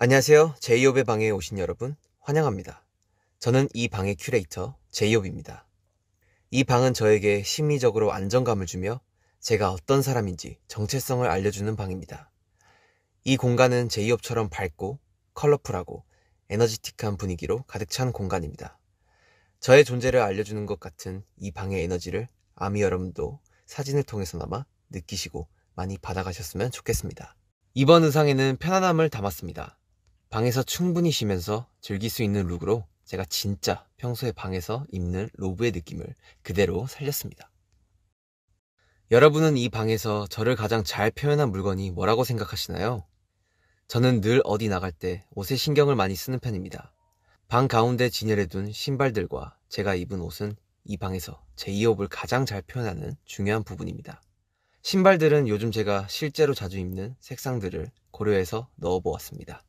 안녕하세요. 제이홉의 방에 오신 여러분 환영합니다. 저는 이 방의 큐레이터 제이홉입니다. 이 방은 저에게 심리적으로 안정감을 주며 제가 어떤 사람인지 정체성을 알려주는 방입니다. 이 공간은 제이홉처럼 밝고 컬러풀하고 에너지틱한 분위기로 가득 찬 공간입니다. 저의 존재를 알려주는 것 같은 이 방의 에너지를 아미 여러분도 사진을 통해서나마 느끼시고 많이 받아가셨으면 좋겠습니다. 이번 의상에는 편안함을 담았습니다. 방에서 충분히 쉬면서 즐길 수 있는 룩으로 제가 진짜 평소에 방에서 입는 로브의 느낌을 그대로 살렸습니다. 여러분은 이 방에서 저를 가장 잘 표현한 물건이 뭐라고 생각하시나요? 저는 늘 어디 나갈 때 옷에 신경을 많이 쓰는 편입니다. 방 가운데 진열해둔 신발들과 제가 입은 옷은 이 방에서 제 이업을 가장 잘 표현하는 중요한 부분입니다. 신발들은 요즘 제가 실제로 자주 입는 색상들을 고려해서 넣어보았습니다.